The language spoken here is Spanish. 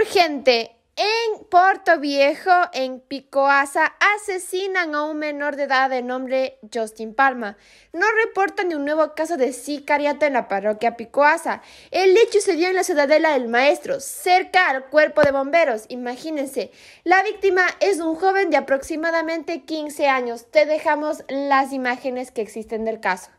urgente. En Puerto Viejo, en Picoasa, asesinan a un menor de edad de nombre Justin Palma. No reportan de un nuevo caso de sicariato en la parroquia Picoasa. El hecho se dio en la ciudadela del maestro, cerca al cuerpo de bomberos. Imagínense, la víctima es un joven de aproximadamente 15 años. Te dejamos las imágenes que existen del caso.